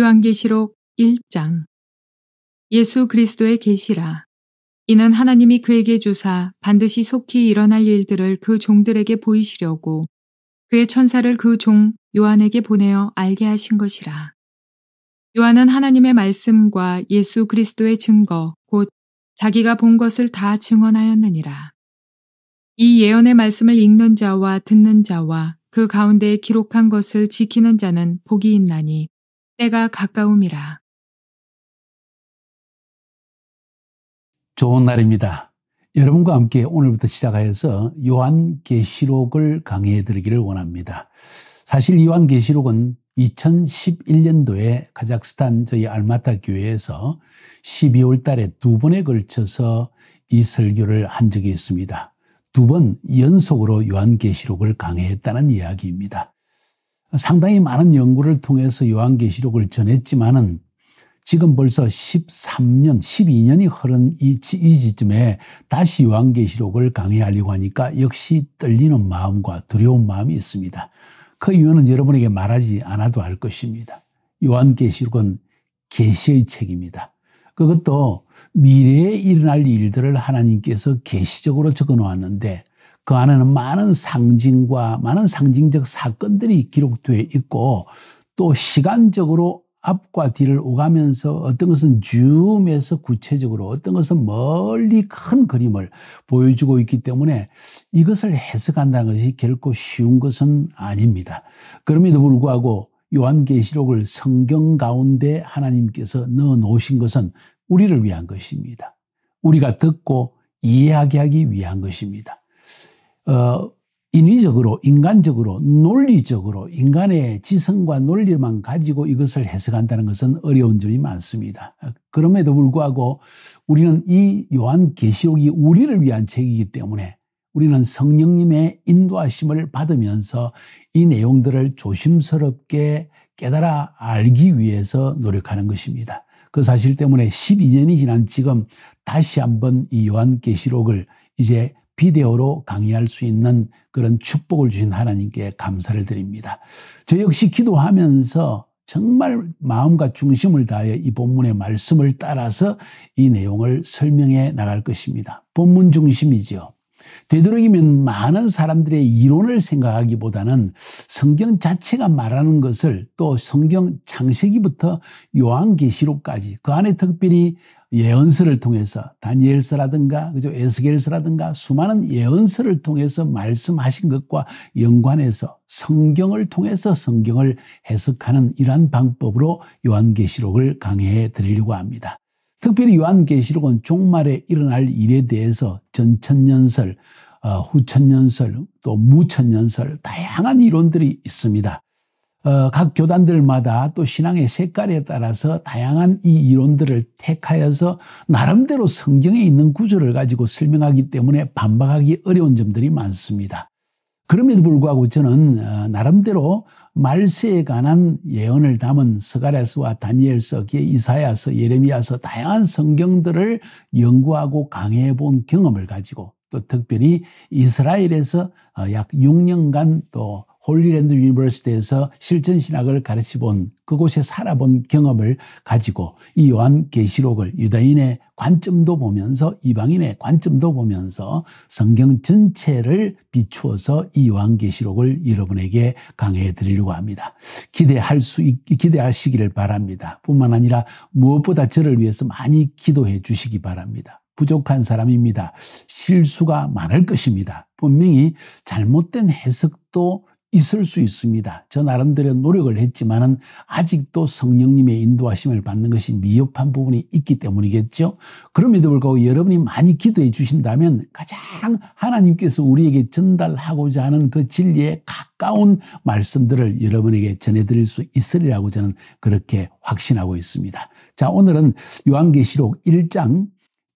요한계시록 1장 예수 그리스도의 계시라 이는 하나님이 그에게 주사 반드시 속히 일어날 일들을 그 종들에게 보이시려고 그의 천사를 그 종 요한에게 보내어 알게 하신 것이라 요한은 하나님의 말씀과 예수 그리스도의 증거 곧 자기가 본 것을 다 증언하였느니라 이 예언의 말씀을 읽는 자와 듣는 자와 그 가운데 기록한 것을 지키는 자는 복이 있나니 때가 가까움이라. 좋은 날입니다. 여러분과 함께 오늘부터 시작하여서 요한계시록을 강의해 드리기를 원합니다. 사실 요한계시록은 2011년도에 카자흐스탄 저희 알마타 교회에서 12월 달에 두 번에 걸쳐서 이 설교를 한 적이 있습니다. 두 번 연속으로 요한계시록을 강의했다는 이야기입니다. 상당히 많은 연구를 통해서 요한계시록을 전했지만은 지금 벌써 13년, 12년이 흐른 이, 이 시점에 다시 요한계시록을 강의하려고 하니까 역시 떨리는 마음과 두려운 마음이 있습니다. 그 이유는 여러분에게 말하지 않아도 알 것입니다. 요한계시록은 계시의 책입니다. 그것도 미래에 일어날 일들을 하나님께서 계시적으로 적어 놓았는데 그 안에는 많은 상징과 많은 상징적 사건들이 기록되어 있고 또 시간적으로 앞과 뒤를 오가면서 어떤 것은 줌에서 구체적으로 어떤 것은 멀리 큰 그림을 보여주고 있기 때문에 이것을 해석한다는 것이 결코 쉬운 것은 아닙니다. 그럼에도 불구하고 요한계시록을 성경 가운데 하나님께서 넣어 놓으신 것은 우리를 위한 것입니다. 우리가 듣고 이해하게 하기 위한 것입니다. 어, 인위적으로, 인간적으로, 논리적으로 인간의 지성과 논리만 가지고 이것을 해석한다는 것은 어려운 점이 많습니다. 그럼에도 불구하고 우리는 이 요한 계시록이 우리를 위한 책이기 때문에 우리는 성령님의 인도하심을 받으면서 이 내용들을 조심스럽게 깨달아 알기 위해서 노력하는 것입니다. 그 사실 때문에 12년이 지난 지금 다시 한번 이 요한계시록을 이제 비디오로 강의할 수 있는 그런 축복을 주신 하나님께 감사를 드립니다. 저 역시 기도하면서 정말 마음과 중심을 다해 이 본문의 말씀을 따라서 이 내용을 설명해 나갈 것입니다. 본문 중심이지요. 되도록이면 많은 사람들의 이론을 생각하기보다는 성경 자체가 말하는 것을 또 성경 창세기부터 요한계시록까지 그 안에 특별히 예언서를 통해서 다니엘서라든가 그죠 에스겔서라든가 수많은 예언서를 통해서 말씀하신 것과 연관해서 성경을 통해서 성경을 해석하는 이러한 방법으로 요한계시록을 강해해 드리려고 합니다. 특별히 요한계시록은 종말에 일어날 일에 대해서 전천년설, 어, 후천년설, 또 무천년설 다양한 이론들이 있습니다. 어, 각 교단들마다 또 신앙의 색깔에 따라서 다양한 이 이론들을 택하여서 나름대로 성경에 있는 구조를 가지고 설명하기 때문에 반박하기 어려운 점들이 많습니다. 그럼에도 불구하고 저는 어, 나름대로 말세에 관한 예언을 담은 스가랴스와 다니엘서, 기에 이사야서, 예레미야서 다양한 성경들을 연구하고 강해본 경험을 가지고 또 특별히 이스라엘에서 어, 약 6년간 또 홀리랜드 유니버시티에서 실천 신학을 가르치본 그곳에 살아본 경험을 가지고 이 요한 계시록을 유다인의 관점도 보면서 이방인의 관점도 보면서 성경 전체를 비추어서 이 요한 계시록을 여러분에게 강해 드리려고 합니다. 기대할 수 있, 기대하시기를 바랍니다. 뿐만 아니라 무엇보다 저를 위해서 많이 기도해 주시기 바랍니다. 부족한 사람입니다. 실수가 많을 것입니다. 분명히 잘못된 해석도 있을 수 있습니다. 저 나름대로 노력을 했지만은 아직도 성령님의 인도하심을 받는 것이 미흡한 부분이 있기 때문이겠죠. 그럼에도 불구하고 여러분이 많이 기도해 주신다면 가장 하나님께서 우리에게 전달하고자 하는 그 진리에 가까운 말씀들을 여러분에게 전해드릴 수 있으리라고 저는 그렇게 확신하고 있습니다. 자, 오늘은 요한계시록 1장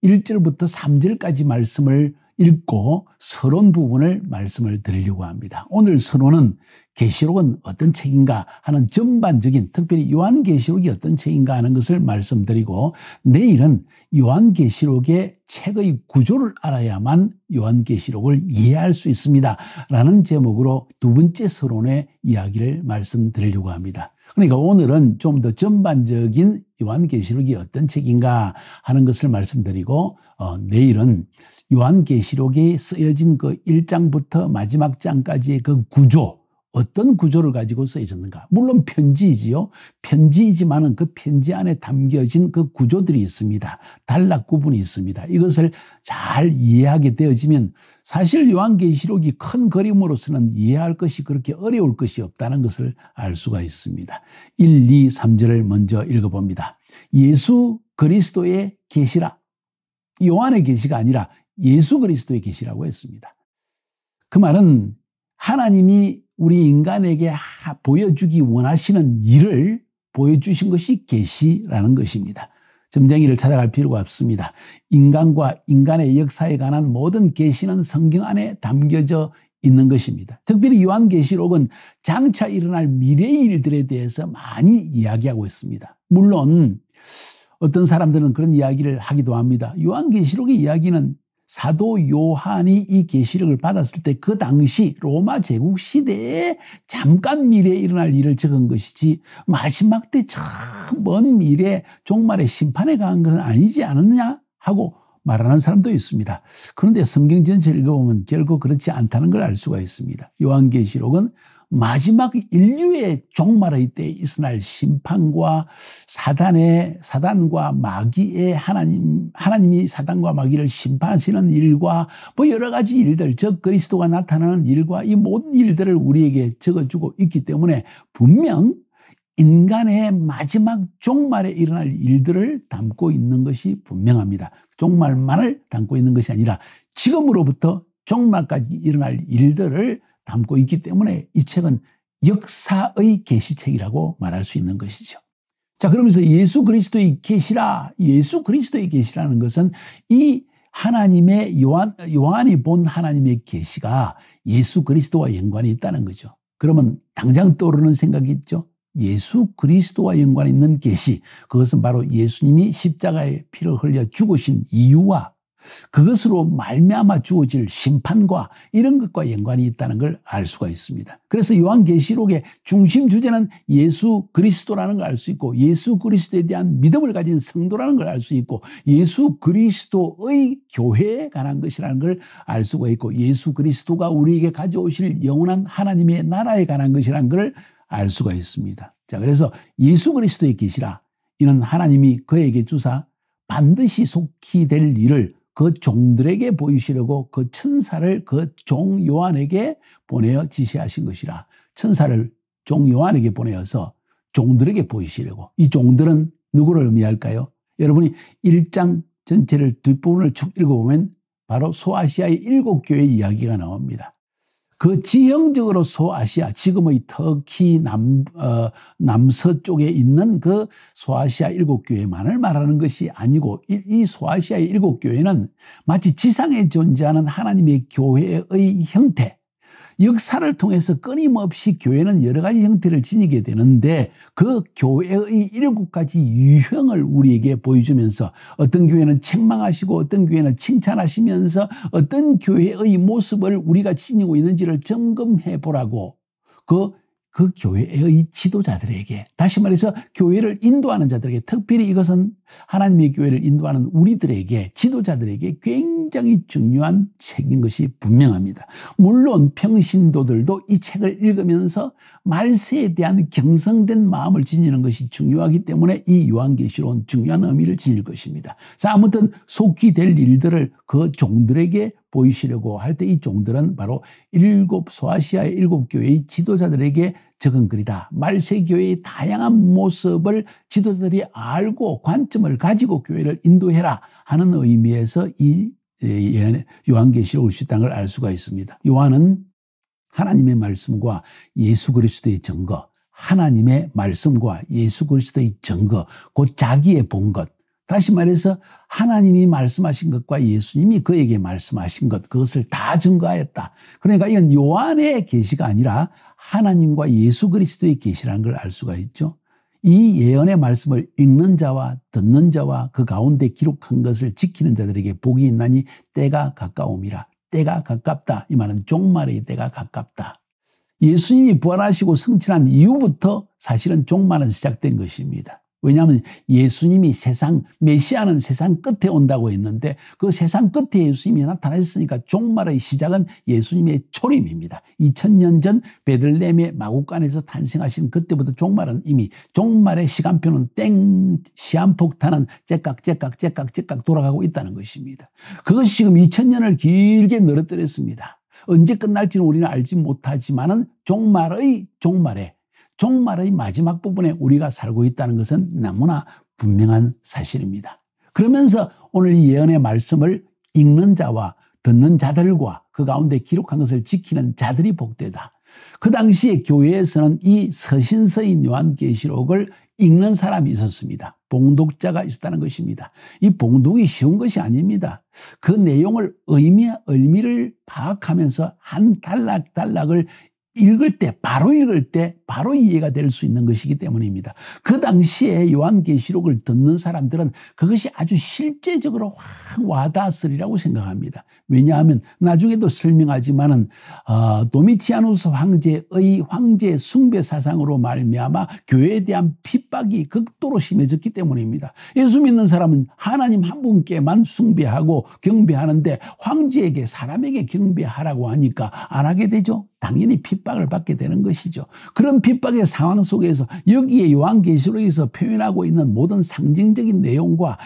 1절부터 3절까지 말씀을 읽고 서론 부분을 말씀을 드리려고 합니다. 오늘 서론은 계시록은 어떤 책인가 하는 전반적인 특별히 요한 계시록이 어떤 책인가 하는 것을 말씀드리고 내일은 요한 계시록의 책의 구조를 알아야만 요한 계시록을 이해할 수 있습니다라는 제목으로 두 번째 서론의 이야기를 말씀드리려고 합니다. 그러니까 오늘은 좀 더 전반적인 요한계시록이 어떤 책인가 하는 것을 말씀드리고 어, 내일은 요한계시록이 쓰여진 그 1장부터 마지막 장까지의 그 구조 어떤 구조를 가지고 써있는가. 물론 편지이지요. 편지이지만은 그 편지 안에 담겨진 그 구조들이 있습니다. 단락 구분이 있습니다. 이것을 잘 이해하게 되어지면 사실 요한계시록이 큰 그림으로서는 이해할 것이 그렇게 어려울 것이 없다는 것을 알 수가 있습니다. 1, 2, 3절을 먼저 읽어봅니다. 예수 그리스도의 계시라. 요한의 계시가 아니라 예수 그리스도의 계시라고 했습니다. 그 말은 하나님이 우리 인간에게 보여주기 원하시는 일을 보여주신 것이 계시라는 것입니다. 점쟁이를 찾아갈 필요가 없습니다. 인간과 인간의 역사에 관한 모든 계시는 성경 안에 담겨져 있는 것입니다. 특별히 요한계시록은 장차 일어날 미래의 일들에 대해서 많이 이야기하고 있습니다. 물론 어떤 사람들은 그런 이야기를 하기도 합니다. 요한계시록의 이야기는 사도 요한이 이 계시록을 받았을 때 그 당시 로마 제국 시대에 잠깐 미래에 일어날 일을 적은 것이지 마지막 때 저 먼 미래 종말의 심판에 가한 것은 아니지 않았느냐 하고 말하는 사람도 있습니다. 그런데 성경 전체를 읽어보면 결코 그렇지 않다는 걸 알 수가 있습니다. 요한계시록은 마지막 인류의 종말의 때이스어날 심판과 사단의 사단과 마귀의 하나님 하나님이 사단과 마귀를 심판하시는 일과 뭐 여러 가지 일들 즉 그리스도가 나타나는 일과 이 모든 일들을 우리에게 적어주고 있기 때문에 분명 인간의 마지막 종말에 일어날 일들을 담고 있는 것이 분명합니다. 종말만을 담고 있는 것이 아니라 지금으로부터 종말까지 일어날 일들을 담고 있기 때문에 이 책은 역사의 계시책이라고 말할 수 있는 것이죠. 자, 그러면서 예수 그리스도의 계시라, 예수 그리스도의 계시라는 것은 이 하나님의 요한 요한이 본 하나님의 계시가 예수 그리스도와 연관이 있다는 거죠. 그러면 당장 떠오르는 생각이 있죠. 예수 그리스도와 연관 있는 계시 그것은 바로 예수님이 십자가에 피를 흘려 죽으신 이유와 그것으로 말미암아 주어질 심판과 이런 것과 연관이 있다는 걸 알 수가 있습니다. 그래서 요한계시록의 중심 주제는 예수 그리스도라는 걸 알 수 있고 예수 그리스도에 대한 믿음을 가진 성도라는 걸 알 수 있고 예수 그리스도의 교회에 관한 것이라는 걸 알 수가 있고 예수 그리스도가 우리에게 가져오실 영원한 하나님의 나라에 관한 것이라는 걸 알 수가 있습니다. 자, 그래서 예수 그리스도의 계시라 이는 하나님이 그에게 주사 반드시 속히 될 일을 그 종들에게 보이시려고 그 천사를 그 종 요한에게 보내어 지시하신 것이라. 천사를 종 요한에게 보내어서 종들에게 보이시려고. 이 종들은 누구를 의미할까요? 여러분이 1장 전체를 뒷부분을 쭉 읽어보면 바로 소아시아의 일곱 교회 이야기가 나옵니다. 그 지형적으로 소아시아, 지금의 터키 남, 어, 남서쪽에 있는 그 소아시아 일곱 교회만을 말하는 것이 아니고 이, 이 소아시아의 일곱 교회는 마치 지상에 존재하는 하나님의 교회의 형태, 역사를 통해서 끊임없이 교회는 여러 가지 형태를 지니게 되는데 그 교회의 일곱 가지 유형을 우리에게 보여주면서 어떤 교회는 책망하시고 어떤 교회는 칭찬하시면서 어떤 교회의 모습을 우리가 지니고 있는지를 점검해 보라고 그그 교회의 지도자들에게 다시 말해서 교회를 인도하는 자들에게 특별히 이것은 하나님의 교회를 인도하는 우리들에게 지도자들에게 굉장히 중요한 책인 것이 분명합니다. 물론 평신도들도 이 책을 읽으면서 말세에 대한 경성된 마음을 지니는 것이 중요하기 때문에 이 요한계시록은 중요한 의미를 지닐 것입니다. 자 아무튼 속히 될 일들을 그 종들에게 보이시려고 할 때 이 종들은 바로 일곱 소아시아의 일곱 교회의 지도자들에게 적은 글이다. 말세 교회의 다양한 모습을 지도자들이 알고 관점을 가지고 교회를 인도해라 하는 의미에서 이 예, 예, 요한계시록을 쓰다는 걸 알 수가 있습니다. 요한은 하나님의 말씀과 예수 그리스도의 증거, 하나님의 말씀과 예수 그리스도의 증거, 곧 자기의 본 것, 다시 말해서 하나님이 말씀하신 것과 예수님이 그에게 말씀하신 것 그것을 다 증거하였다. 그러니까 이건 요한의 계시가 아니라 하나님과 예수 그리스도의 계시라는 걸 알 수가 있죠. 이 예언의 말씀을 읽는 자와 듣는 자와 그 가운데 기록한 것을 지키는 자들에게 복이 있나니 때가 가까움이라. 때가 가깝다. 이 말은 종말의 때가 가깝다. 예수님이 부활하시고 성취한 이후부터 사실은 종말은 시작된 것입니다. 왜냐하면 예수님이 세상 메시아는 세상 끝에 온다고 했는데 그 세상 끝에 예수님이 나타났으니까 종말의 시작은 예수님의 초림입니다. 2000년 전 베들레헴의 마구간에서 탄생하신 그때부터 종말은 이미 종말의 시간표는 땡 시한폭탄은 째깍째깍째깍째깍 째깍 째깍 돌아가고 있다는 것입니다. 그것이 지금 2000년을 길게 늘어뜨렸습니다. 언제 끝날지는 우리는 알지 못하지만은 종말의 종말에 종말의 마지막 부분에 우리가 살고 있다는 것은 너무나 분명한 사실입니다. 그러면서 오늘 이 예언의 말씀을 읽는 자와 듣는 자들과 그 가운데 기록한 것을 지키는 자들이 복되다. 그 당시에 교회에서는 이 서신서인 요한계시록을 읽는 사람이 있었습니다. 봉독자가 있었다는 것입니다. 이 봉독이 쉬운 것이 아닙니다. 그 내용을 의미, 의미를 파악하면서 한 단락 단락을 읽을 때, 바로 읽을 때 바로 이해가 될 수 있는 것이기 때문입니다. 그 당시에 요한계시록을 듣는 사람들은 그것이 아주 실제적으로 확 와닿았으리라고 생각합니다. 왜냐하면 나중에도 설명하지만은 어, 도미티아누스 황제의 황제 숭배 사상으로 말미암아 교회에 대한 핍박이 극도로 심해졌기 때문입니다. 예수 믿는 사람은 하나님 한 분께만 숭배하고 경배하는데 황제에게 사람에게 경배하라고 하니까 안 하게 되죠. 당연히 핍박을 받게 되는 것이죠. 그럼 이런 핍박의 상황 속에서 여기에 요한계시록에서 표현하고 있는 모든 상징적인 내용과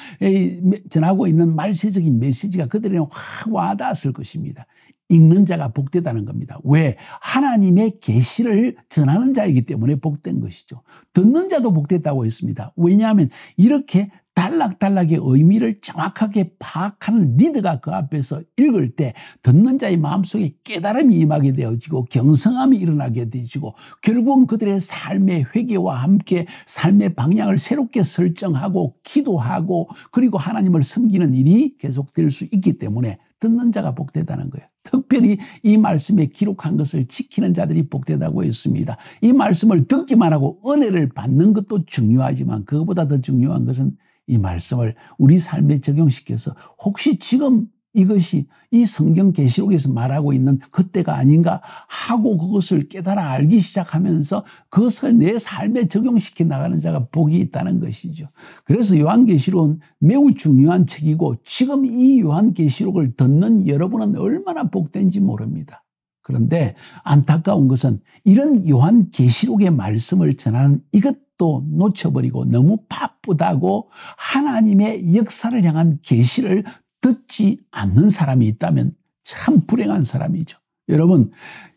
전하고 있는 말세적인 메시지가 그들에는 확 와닿았을 것입니다. 읽는 자가 복되다는 겁니다. 왜? 하나님의 계시를 전하는 자이기 때문에 복된 것이죠. 듣는 자도 복됐다고 했습니다. 왜냐하면 이렇게 달락달락의 의미를 정확하게 파악하는 리드가그 앞에서 읽을 때 듣는 자의 마음속에 깨달음이 임하게 되어지고 경성함이 일어나게 되어지고 결국은 그들의 삶의 회개와 함께 삶의 방향을 새롭게 설정하고 기도하고 그리고 하나님을 섬기는 일이 계속될 수 있기 때문에 듣는 자가 복되다는 거예요. 특별히 이 말씀에 기록한 것을 지키는 자들이 복되다고 했습니다. 이 말씀을 듣기만 하고 은혜를 받는 것도 중요하지만 그것보다 더 중요한 것은 이 말씀을 우리 삶에 적용시켜서 혹시 지금 이것이 이 성경 계시록에서 말하고 있는 그때가 아닌가 하고 그것을 깨달아 알기 시작하면서 그것을 내 삶에 적용시켜 나가는 자가 복이 있다는 것이죠. 그래서 요한계시록은 매우 중요한 책이고 지금 이 요한계시록을 듣는 여러분은 얼마나 복된지 모릅니다. 그런데 안타까운 것은 이런 요한계시록의 말씀을 전하는 이것 또 놓쳐버리고 너무 바쁘다고 하나님의 역사를 향한 계시를 듣지 않는 사람이 있다면 참 불행한 사람이죠. 여러분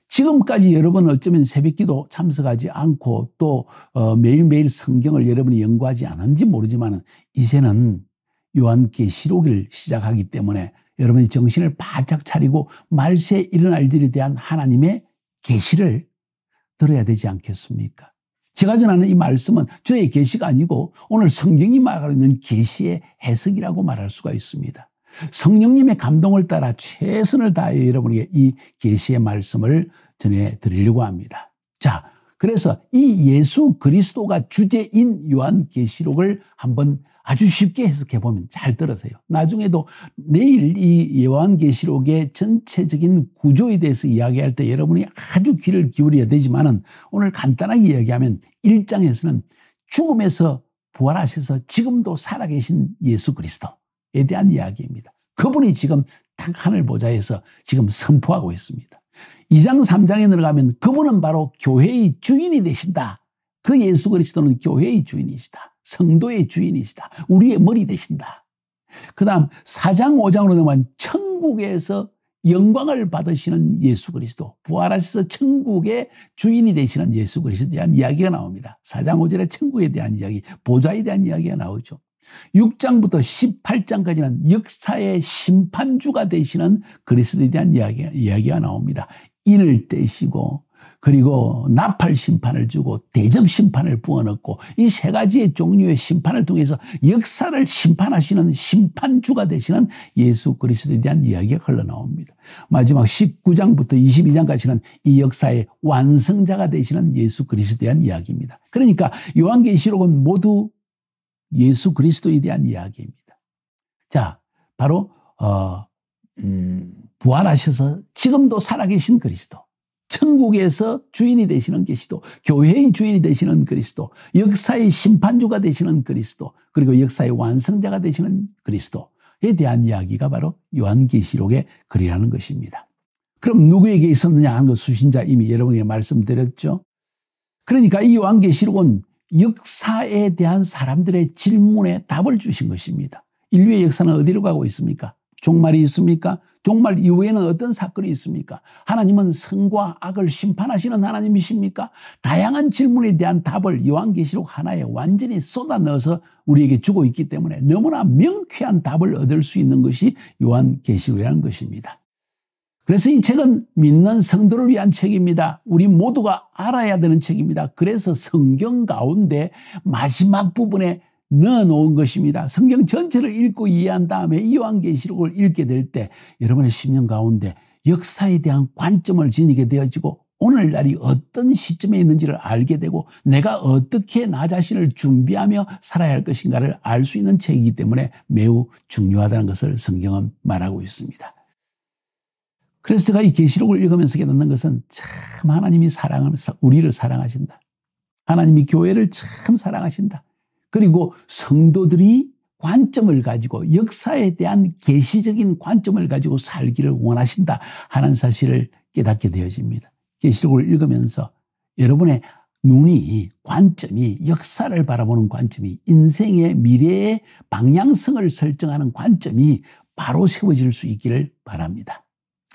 지금까지 여러분 어쩌면 새벽기도 참석하지 않고 또 어, 매일매일 성경을 여러분이 연구하지 않은지 모르지만 이제는 요한계시록을 시작하기 때문에 여러분이 정신을 바짝 차리고 말세 일어날 일에 대한 하나님의 계시를 들어야 되지 않겠습니까? 제가 전하는 이 말씀은 저의 계시가 아니고 오늘 성경이 말하는 계시의 해석이라고 말할 수가 있습니다. 성령님의 감동을 따라 최선을 다해 여러분에게 이 계시의 말씀을 전해 드리려고 합니다. 자, 그래서 이 예수 그리스도가 주제인 요한 계시록을 한번 아주 쉽게 해석해 보면 잘 들으세요. 나중에도 내일 이예화계시록의 전체적인 구조에 대해서 이야기할 때 여러분이 아주 귀를 기울여야 되지만은 오늘 간단하게 이야기하면 1장에서는 죽음에서 부활하셔서 지금도 살아계신 예수 그리스도에 대한 이야기입니다. 그분이 지금 탁 하늘 보좌에서 지금 선포하고 있습니다. 2장 3장에 들어가면 그분은 바로 교회의 주인이 되신다. 그 예수 그리스도는 교회의 주인이시다. 성도의 주인이시다. 우리의 머리 되신다. 그 다음 4장 5장으로 넘어간 천국에서 영광을 받으시는 예수 그리스도, 부활하셔서 천국의 주인이 되시는 예수 그리스도에 대한 이야기가 나옵니다. 4장 5절에 천국에 대한 이야기, 보좌에 대한 이야기가 나오죠. 6장부터 18장까지는 역사의 심판주가 되시는 그리스도에 대한 이야기, 이야기가 나옵니다. 이를 떼시고 그리고 나팔 심판을 주고 대접 심판을 부어넣고 이 세 가지의 종류의 심판을 통해서 역사를 심판하시는 심판주가 되시는 예수 그리스도에 대한 이야기가 흘러나옵니다. 마지막 19장부터 22장까지는 이 역사의 완성자가 되시는 예수 그리스도에 대한 이야기입니다. 그러니까 요한계시록은 모두 예수 그리스도에 대한 이야기입니다. 자, 바로 어, 음, 부활하셔서 지금도 살아계신 그리스도. 천국에서 주인이 되시는 계시도, 교회의 주인이 되시는 그리스도, 역사의 심판주가 되시는 그리스도, 그리고 역사의 완성자가 되시는 그리스도에 대한 이야기가 바로 요한계시록의 글이라는 것입니다. 그럼 누구에게 있었느냐 하는 것 수신자 이미 여러분에게 말씀드렸죠. 그러니까 이 요한계시록은 역사에 대한 사람들의 질문에 답을 주신 것입니다. 인류의 역사는 어디로 가고 있습니까? 종말이 있습니까? 종말 이후에는 어떤 사건이 있습니까? 하나님은 선과 악을 심판하시는 하나님이십니까? 다양한 질문에 대한 답을 요한계시록 하나에 완전히 쏟아 넣어서 우리에게 주고 있기 때문에 너무나 명쾌한 답을 얻을 수 있는 것이 요한계시록이라는 것입니다. 그래서 이 책은 믿는 성도를 위한 책입니다. 우리 모두가 알아야 되는 책입니다. 그래서 성경 가운데 마지막 부분에 넣어 놓은 것입니다. 성경 전체를 읽고 이해한 다음에 이왕계시록을 읽게 될 때 여러분의 10년 가운데 역사에 대한 관점을 지니게 되어지고 오늘날이 어떤 시점에 있는지를 알게 되고 내가 어떻게 나 자신을 준비하며 살아야 할 것인가를 알 수 있는 책이기 때문에 매우 중요하다는 것을 성경은 말하고 있습니다. 그래서 제가 이 계시록을 읽으면서 깨닫는 것은 참 하나님이 사랑을 우리를 사랑하신다. 하나님이 교회를 참 사랑하신다. 그리고 성도들이 관점을 가지고 역사에 대한 계시적인 관점을 가지고 살기를 원하신다 하는 사실을 깨닫게 되어집니다. 계시록을 읽으면서 여러분의 눈이 관점이 역사를 바라보는 관점이 인생의 미래의 방향성을 설정하는 관점이 바로 세워질 수 있기를 바랍니다.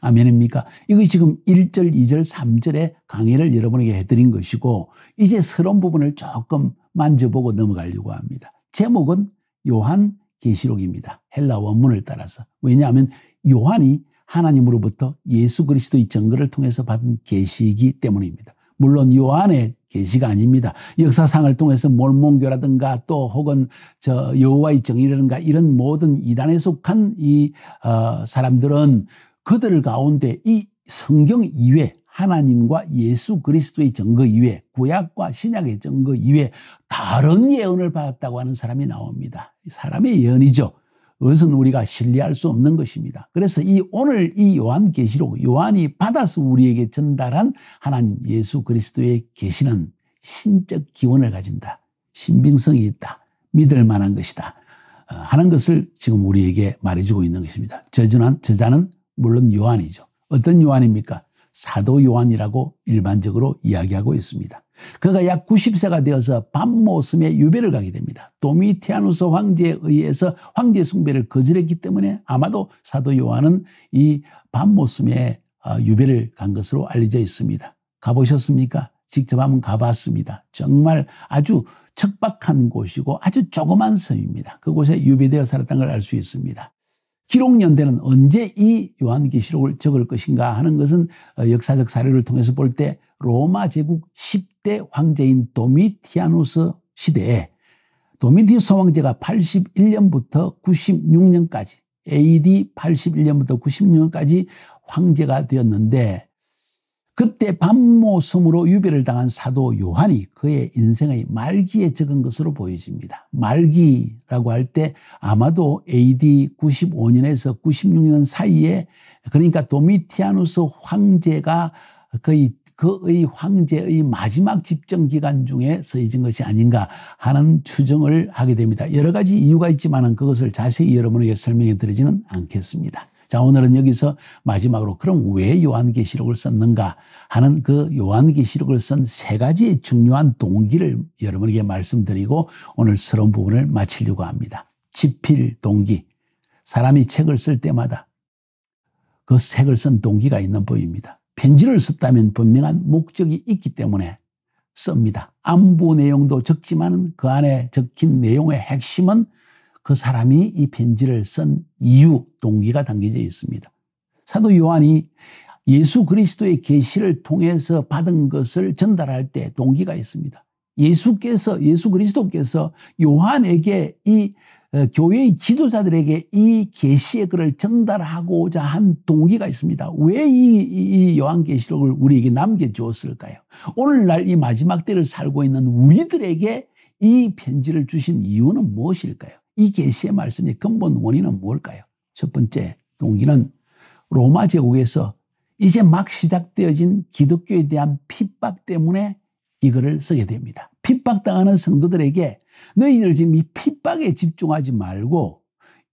아멘입니까? 이것 지금 1절, 2절, 3절의 강의를 여러분에게 해드린 것이고, 이제 서론 부분을 조금 만져보고 넘어가려고 합니다. 제목은 요한 계시록입니다. 헬라 원문을 따라서. 왜냐하면 요한이 하나님으로부터 예수 그리스도의 증거를 통해서 받은 계시이기 때문입니다. 물론 요한의 계시가 아닙니다. 역사상을 통해서 몰몬교라든가 또 혹은 저 여호와의 정의라든가 이런 모든 이단에 속한 이 어, 사람들은 그들 가운데 이 성경 이외 하나님과 예수 그리스도의 증거 이외 구약과 신약의 증거 이외 다른 예언을 받았다고 하는 사람이 나옵니다. 사람의 예언이죠. 그것은 우리가 신뢰할 수 없는 것입니다. 그래서 이 오늘 이 요한 계시록 요한이 받아서 우리에게 전달한 하나님 예수 그리스도의 계시는 신적 기원을 가진다. 신빙성이 있다. 믿을 만한 것이다. 어, 하는 것을 지금 우리에게 말해주고 있는 것입니다. 저자는, 저자는 물론 요한이죠. 어떤 요한입니까? 사도 요한이라고 일반적으로 이야기하고 있습니다. 그가 약 90세가 되어서 밤모습에 유배를 가게 됩니다. 도미티아누스 황제에 의해서 황제 숭배를 거절했기 때문에 아마도 사도 요한은 이 밤모습에 아, 유배를 간 것으로 알려져 있습니다. 가보셨습니까? 직접 한번 가봤습니다. 정말 아주 척박한 곳이고 아주 조그만 섬입니다. 그곳에 유배되어 살았다는 걸 알 수 있습니다. 기록연대는 언제 이 요한계시록을 적을 것인가 하는 것은 어, 역사적 사례를 통해서 볼 때 로마 제국 10대 황제인 도미티아누스 시대에 도미티우스 황제가 81년부터 96년까지 AD 81년부터 96년까지 황제가 되었는데 그때 반모섬으로 유배를 당한 사도 요한이 그의 인생의 말기에 적은 것으로 보여집니다. 말기라고 할 때 아마도 AD 95년에서 96년 사이에 그러니까 도미티아누스 황제가 거의 그의 황제의 마지막 집정 기간 중에 쓰여진 것이 아닌가 하는 추정을 하게 됩니다. 여러 가지 이유가 있지만 그것을 자세히 여러분에게 설명해 드리지는 않겠습니다. 자, 오늘은 여기서 마지막으로 그럼 왜 요한계시록을 썼는가 하는 그 요한계시록을 쓴 세 가지의 중요한 동기를 여러분에게 말씀드리고 오늘 서론 부분을 마치려고 합니다. 지필 동기. 사람이 책을 쓸 때마다 그 책을 쓴 동기가 있는 보입니다 편지를 썼다면 분명한 목적이 있기 때문에 씁니다. 안부 내용도 적지만 그 안에 적힌 내용의 핵심은 그 사람이 이 편지를 쓴 이유, 동기가 담겨져 있습니다. 사도 요한이 예수 그리스도의 계시를 통해서 받은 것을 전달할 때 동기가 있습니다. 예수께서 예수 그리스도께서 요한에게 이 어, 교회의 지도자들에게 이 계시의 글을 전달하고자 한 동기가 있습니다. 왜이 이 요한계시록을 우리에게 남겨주었을까요? 오늘날 이 마지막 때를 살고 있는 우리들에게 이 편지를 주신 이유는 무엇일까요? 이 계시의 말씀이 근본 원인은 뭘까요? 첫 번째 동기는 로마 제국에서 이제 막 시작되어진 기독교에 대한 핍박 때문에 이거를 쓰게 됩니다. 핍박당하는 성도들에게 너희들 지금 이 핍박에 집중하지 말고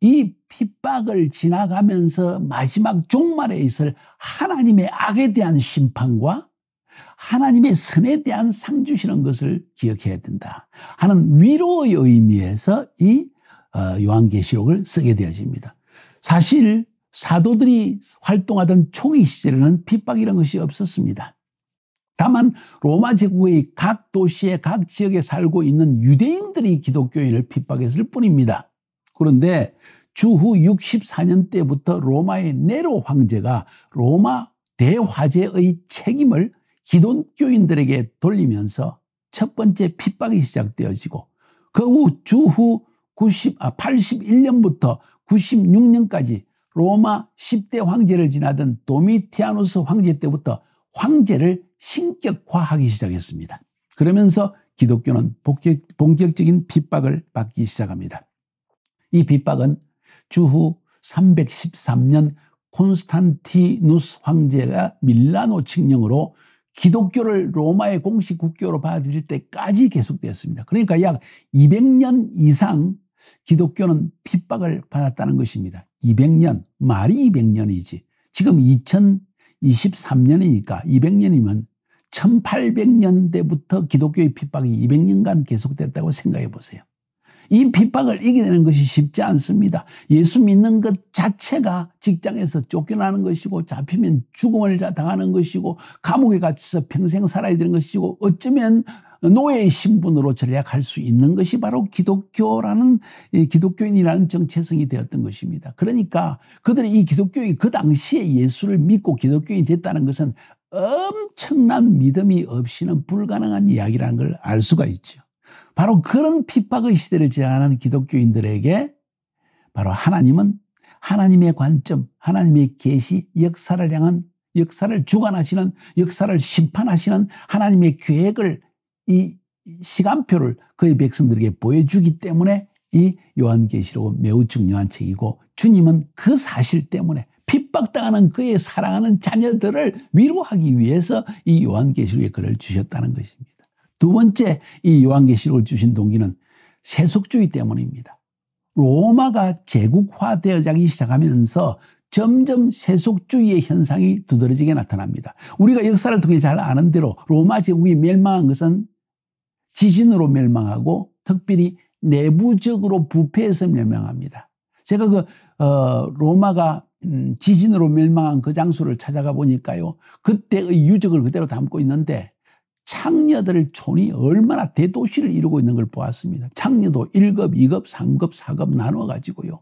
이 핍박을 지나가면서 마지막 종말에 있을 하나님의 악에 대한 심판과 하나님의 선에 대한 상 주시는 것을 기억해야 된다 하는 위로의 의미에서 이 어, 요한계시록을 쓰게 되어집니다. 사실 사도들이 활동하던 초기 시절에는 핍박이라는 것이 없었습니다. 다만 로마 제국의 각 도시의 각 지역에 살고 있는 유대인들이 기독교인을 핍박했을 뿐입니다. 그런데 주후 64년 때부터 로마의 네로 황제가 로마 대화제의 책임을 기독교인들에게 돌리면서 첫 번째 핍박이 시작되어지고 그 후 주후 90, 아, 81년부터 96년까지 로마 10대 황제를 지나던 도미티아누스 황제 때부터 황제를 신격화하기 시작했습니다. 그러면서 기독교는 본격, 적인 핍박을 받기 시작합니다. 이 핍박은 주후 313년 콘스탄티누스 황제가 밀라노 측령으로 기독교를 로마의 공식 국교로 받아들일 때까지 계속되었습니다. 그러니까 약 200년 이상 기독교는 핍박을 받았다는 것입니다. 200년, 말이 200년이지. 지금 2023년이니까 200년이면 1800년대부터 기독교의 핍박이 200년간 계속됐다고 생각해 보세요. 이 핍박을 이겨내는 것이 쉽지 않습니다. 예수 믿는 것 자체가 직장에서 쫓겨나는 것이고 잡히면 죽음을 당하는 것이고 감옥에 갇혀서 평생 살아야 되는 것이고 어쩌면 노예의 신분으로 절약할수 있는 것이 바로 기독교라는 기독교인이라는 정체성이 되었던 것입니다. 그러니까 그들이 이 기독교인 그 당시에 예수를 믿고 기독교인이 됐다는 것은 엄청난 믿음이 없이는 불가능한 이야기라는 걸 알 수가 있죠. 바로 그런 핍박의 시대를 지나가는 기독교인들에게 바로 하나님은 하나님의 관점, 하나님의 계시, 역사를 향한 역사를 주관하시는 역사를 심판하시는 하나님의 계획을 이 시간표를 그의 백성들에게 보여주기 때문에 이 요한계시록은 매우 중요한 책이고 주님은 그 사실 때문에 핍박당하는 그의 사랑하는 자녀들을 위로하기 위해서 이요한계시록의 글을 주셨다는 것입니다. 두 번째 이 요한계시록을 주신 동기는 세속주의 때문입니다. 로마가 제국화되어 자기 시작하면서 점점 세속주의의 현상이 두드러지게 나타납니다. 우리가 역사를 통해 잘 아는 대로 로마 제국이 멸망한 것은 지진으로 멸망하고 특별히 내부적으로 부패해서 멸망합니다. 제가 그 어, 로마가 음, 지진으로 멸망한 그 장소를 찾아가 보니까요. 그때의 유적을 그대로 담고 있는데 창녀들 촌이 얼마나 대도시를 이루고 있는 걸 보았습니다. 창녀도 1급, 2급, 3급, 4급 나눠가지고요.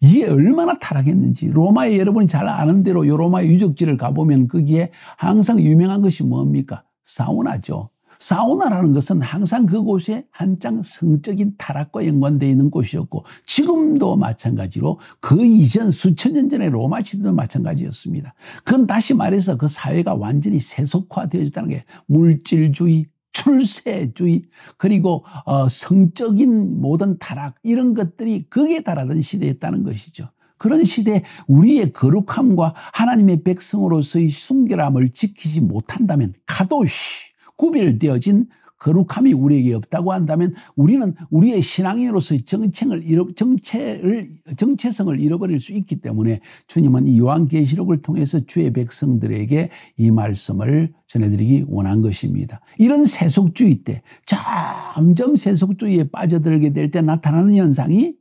이게 얼마나 타락했는지 로마에 여러분이 잘 아는 대로 요 로마의 유적지를 가보면 거기에 항상 유명한 것이 뭡니까? 사우나죠. 사우나라는 것은 항상 그곳에 한창 성적인 타락과 연관되어 있는 곳이었고 지금도 마찬가지로 그 이전 수천 년 전에 로마 시대도 마찬가지였습니다. 그건 다시 말해서 그 사회가 완전히 세속화되어졌다는 게 물질주의, 출세주의 그리고 어 성적인 모든 타락 이런 것들이 극에 달하던 시대였다는 것이죠. 그런 시대에 우리의 거룩함과 하나님의 백성으로서의 순결함을 지키지 못한다면 카도시 구별되어진 거룩함이 우리에게 없다고 한다면 우리는 우리의 신앙인으로서 정체를, 정체를, 정체성을 잃어버릴 수 있기 때문에 주님은 이 요한계시록을 통해서 주의 백성들에게 이 말씀을 전해드리기 원한 것입니다. 이런 세속주의 때 점점 세속주의에 빠져들게 될 때 나타나는 현상이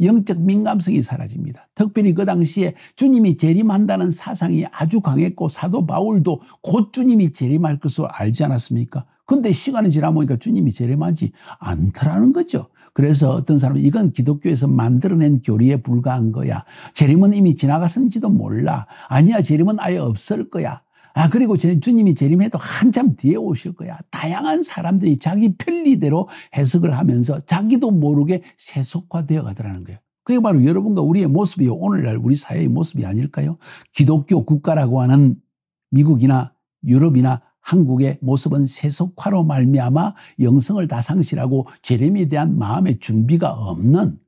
영적 민감성이 사라집니다. 특별히 그 당시에 주님이 재림한다는 사상이 아주 강했고 사도 바울도 곧 주님이 재림할 것을 알지 않았습니까? 근데 시간이 지나보니까 주님이 재림하지 않더라는 거죠. 그래서 어떤 사람은 이건 기독교에서 만들어낸 교리에 불과한 거야. 재림은 이미 지나갔은지도 몰라. 아니야, 재림은 아예 없을 거야. 아, 그리고 주님이 재림해도 한참 뒤에 오실 거야. 다양한 사람들이 자기 편리대로 해석을 하면서 자기도 모르게 세속화되어 가더라는 거예요. 그게 바로 여러분과 우리의 모습이 오늘날 우리 사회의 모습이 아닐까요? 기독교 국가라고 하는 미국이나 유럽이나 한국의 모습은 세속화로 말미암아 영성을 다 상실하고 재림에 대한 마음의 준비가 없는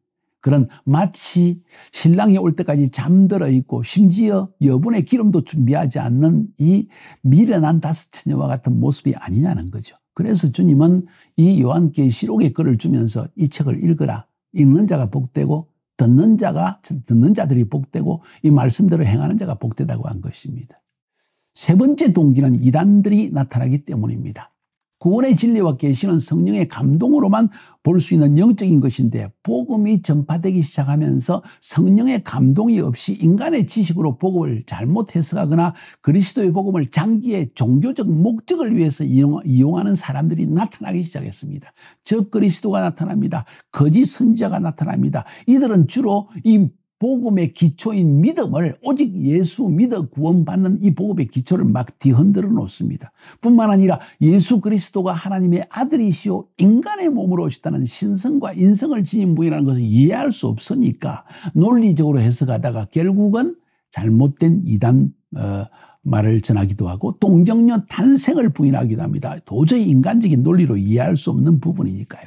그런 마치 신랑이 올 때까지 잠들어 있고 심지어 여분의 기름도 준비하지 않는 이 미련한 다섯 처녀와 같은 모습이 아니냐는 거죠. 그래서 주님은 이 요한계시록의 글을 주면서 이 책을 읽으라. 읽는 자가 복되고 듣는 자가 듣는 자들이 복되고 이 말씀대로 행하는 자가 복되다고 한 것입니다. 세 번째 동기는 이단들이 나타나기 때문입니다. 구원의 진리와 계시는 성령의 감동으로만 볼 수 있는 영적인 것인데 복음이 전파되기 시작하면서 성령의 감동이 없이 인간의 지식으로 복음을 잘못 해석하거나 그리스도의 복음을 장기의 종교적 목적을 위해서 이용, 하는 사람들이 나타나기 시작했습니다. 적 그리스도가 나타납니다. 거짓 선자가 나타납니다. 이들은 주로 이 복음의 기초인 믿음을 오직 예수 믿어 구원받는 이 복음의 기초를 막 뒤흔들어 놓습니다. 뿐만 아니라 예수 그리스도가 하나님의 아들이시오 인간의 몸으로 오셨다는 신성과 인성을 지닌 분이라는 것을 이해할 수 없으니까 논리적으로 해석하다가 결국은 잘못된 이단 어, 말을 전하기도 하고 동정녀 탄생을 부인하기도 합니다. 도저히 인간적인 논리로 이해할 수 없는 부분이니까요.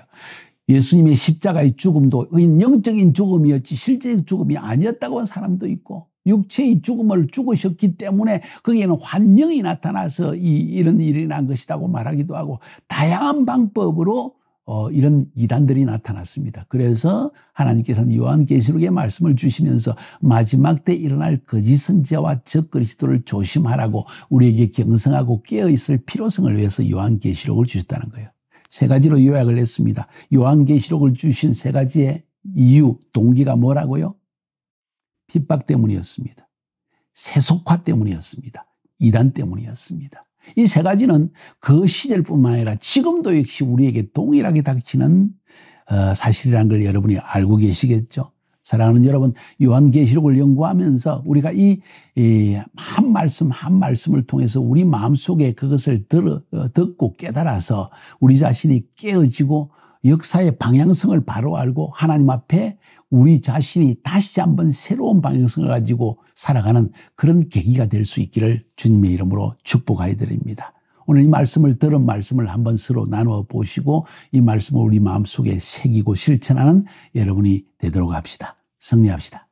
예수님의 십자가의 죽음도 영적인 죽음이었지 실제적 죽음이 아니었다고 한 사람도 있고 육체의 죽음을 죽으셨기 때문에 거기에는 환영이 나타나서 이, 이런 일이 난 것이라고 말하기도 하고 다양한 방법으로 어, 이런 이단들이 나타났습니다. 그래서 하나님께서는 요한계시록의 말씀을 주시면서 마지막 때 일어날 거짓 선제와 적그리스도를 조심하라고 우리에게 경성하고 깨어있을 필요성을 위해서 요한계시록을 주셨다는 거예요. 세 가지로 요약을 했습니다. 요한계시록을 주신 세 가지의 이유, 동기가 뭐라고요? 핍박 때문이었습니다. 세속화 때문이었습니다. 이단 때문이었습니다. 이 세 가지는 그 시절뿐만 아니라 지금도 역시 우리에게 동일하게 닥치는 어, 사실이라는 걸 여러분이 알고 계시겠죠? 사랑하는 여러분, 요한계시록을 연구하면서 우리가 이, 한 말씀 한 말씀을 통해서 우리 마음속에 그것을 들 어, 듣고 깨달아서 우리 자신이 깨어지고 역사의 방향성을 바로 알고 하나님 앞에 우리 자신이 다시 한번 새로운 방향성을 가지고 살아가는 그런 계기가 될 수 있기를 주님의 이름으로 축복하여 드립니다. 오늘 이 말씀을 들은 말씀을 한번 서로 나누어 보시고 이 말씀을 우리 마음속에 새기고 실천하는 여러분이 되도록 합시다. 승리합시다.